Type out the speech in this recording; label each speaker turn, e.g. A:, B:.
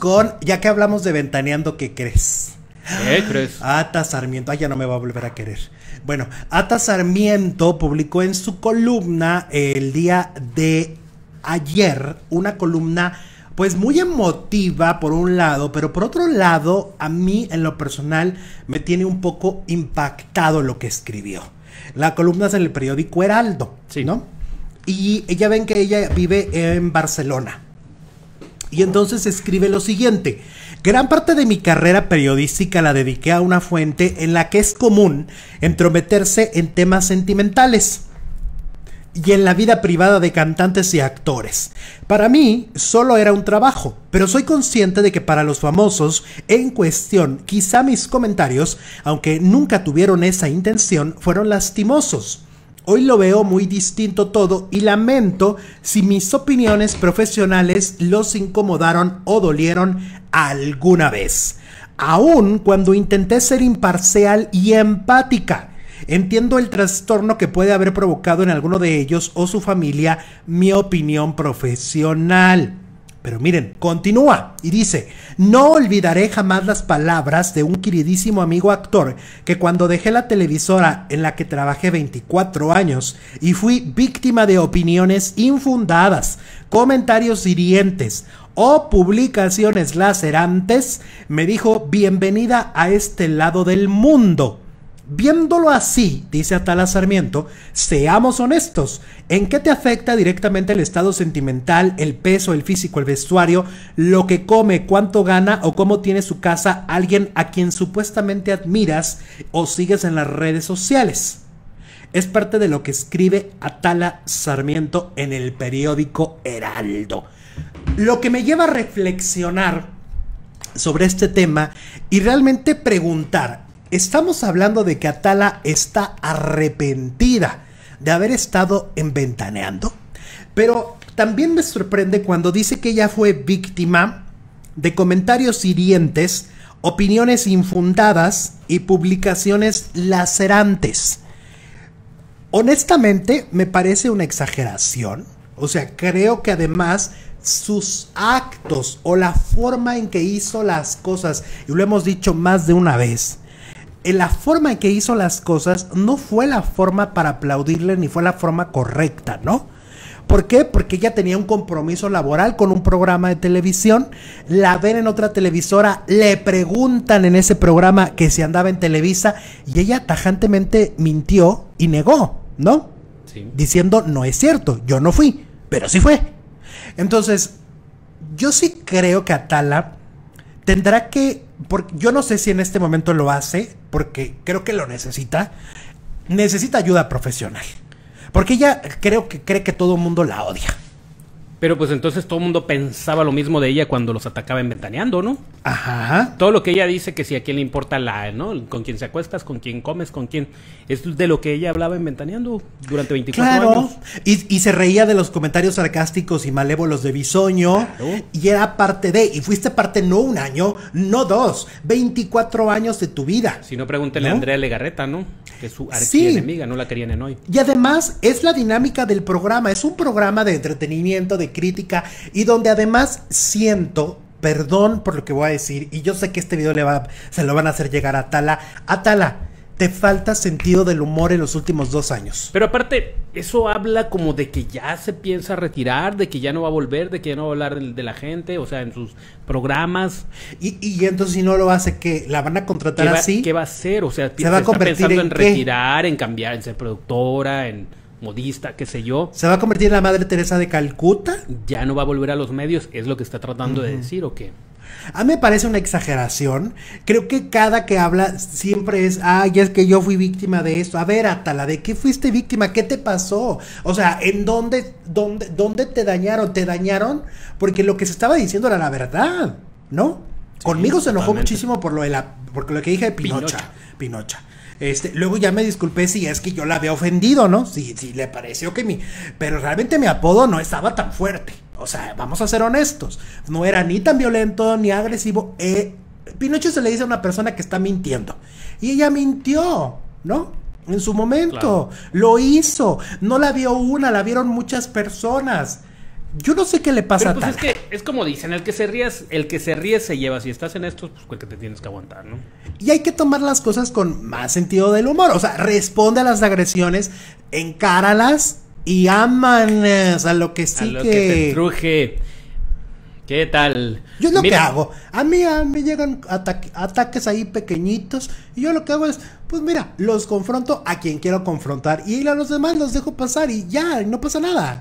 A: con, ya que hablamos de ventaneando, ¿qué crees? ¿Qué crees? Ata Sarmiento, ya no me va a volver a querer. Bueno, Ata Sarmiento publicó en su columna el día de ayer una columna pues muy emotiva por un lado, pero por otro lado, a mí en lo personal me tiene un poco impactado lo que escribió. La columna es en el periódico Heraldo, ¿no? Y ya ven que ella vive en Barcelona. Y entonces escribe lo siguiente. Gran parte de mi carrera periodística la dediqué a una fuente en la que es común entrometerse en temas sentimentales y en la vida privada de cantantes y actores. Para mí solo era un trabajo, pero soy consciente de que para los famosos en cuestión quizá mis comentarios, aunque nunca tuvieron esa intención, fueron lastimosos. Hoy lo veo muy distinto todo y lamento si mis opiniones profesionales los incomodaron o dolieron alguna vez. aun cuando intenté ser imparcial y empática. Entiendo el trastorno que puede haber provocado en alguno de ellos o su familia mi opinión profesional. Pero miren, continúa y dice, no olvidaré jamás las palabras de un queridísimo amigo actor que cuando dejé la televisora en la que trabajé 24 años y fui víctima de opiniones infundadas, comentarios hirientes o publicaciones lacerantes, me dijo, bienvenida a este lado del mundo Viéndolo así, dice Atala Sarmiento, seamos honestos, ¿en qué te afecta directamente el estado sentimental, el peso, el físico, el vestuario, lo que come, cuánto gana o cómo tiene su casa alguien a quien supuestamente admiras o sigues en las redes sociales? Es parte de lo que escribe Atala Sarmiento en el periódico Heraldo. Lo que me lleva a reflexionar sobre este tema y realmente preguntar, Estamos hablando de que Atala está arrepentida de haber estado enventaneando. Pero también me sorprende cuando dice que ella fue víctima de comentarios hirientes, opiniones infundadas y publicaciones lacerantes. Honestamente, me parece una exageración. O sea, creo que además sus actos o la forma en que hizo las cosas, y lo hemos dicho más de una vez, la forma en que hizo las cosas no fue la forma para aplaudirle ni fue la forma correcta, ¿no? ¿Por qué? Porque ella tenía un compromiso laboral con un programa de televisión, la ven en otra televisora, le preguntan en ese programa que si andaba en Televisa y ella tajantemente mintió y negó, ¿no? Diciendo, no es cierto, yo no fui, pero sí fue. Entonces, yo sí creo que Atala tendrá que, porque yo no sé si en este momento lo hace, porque creo que lo necesita, necesita ayuda profesional. Porque ella creo que cree que
B: todo el mundo la odia. Pero pues entonces todo el mundo pensaba lo mismo de ella cuando los atacaba en Ventaneando, ¿no?
A: Ajá.
B: Todo lo que ella dice que si a quién le importa la, ¿no? Con quién se acuestas, con quién comes, con quién. Es de lo que ella hablaba en Ventaneando durante 24 años. Y, y
A: se reía de los comentarios sarcásticos y malévolos de Bisoño. Y era parte de, y fuiste parte no un año, no dos, 24 años de tu vida.
B: Si no, pregúntele a Andrea Legarreta, ¿no? que su archienemiga no la querían en hoy.
A: Y además es la dinámica del programa, es un programa de entretenimiento, de crítica, y donde además siento perdón por lo que voy a decir, y yo sé que este video le va, se lo van a hacer llegar a Tala. A Tala, te falta sentido del humor en los últimos dos años.
B: Pero aparte, eso habla como de que ya se piensa retirar, de que ya no va a volver, de que ya no va a hablar de, la gente, o sea, en sus programas.
A: Y, entonces si no lo hace, que ¿La van a contratar así?
B: ¿Qué va a hacer? O sea, se, va a convertir pensando en, retirar, en cambiar, en ser productora, en modista, qué sé yo. ¿Se va a convertir en la Madre Teresa de Calcuta? Ya no va a volver a los medios, es lo que está tratando de decir o qué.
A: A mí me parece una exageración. Creo que cada que habla siempre es, ay, es que yo fui víctima de esto. A ver, Atala, ¿de qué fuiste víctima? ¿Qué te pasó? O sea, ¿en dónde, dónde, te dañaron? ¿Te dañaron? Porque lo que se estaba diciendo era la verdad, ¿no? Conmigo se enojó muchísimo por lo, de la, porque lo que dije de Pinocha. Pinocha. Este, luego ya me disculpé si es que yo la había ofendido, ¿no? Sí, si le pareció que mi. Pero realmente mi apodo no estaba tan fuerte. O sea, vamos a ser honestos. No era ni tan violento ni agresivo. Eh, Pinocho se le dice a una persona que está mintiendo. Y ella mintió, ¿no? En su momento. Lo hizo. No la vio una, la vieron muchas personas. Yo no sé qué le pasa Pero pues a Es
B: que es como dicen, el que se ríe, el que se ríe se lleva. Si estás en esto, pues que te tienes que aguantar, ¿no?
A: Y hay que tomar las cosas con más sentido del humor. O sea, responde a las agresiones, encáralas y aman eh, a lo que sí a lo que...
B: ¿Qué tal? Yo lo que hago,
A: a mí me llegan ataques ahí pequeñitos y yo lo que hago es, pues mira, los confronto a quien quiero confrontar y a los demás los dejo pasar y ya, no pasa nada.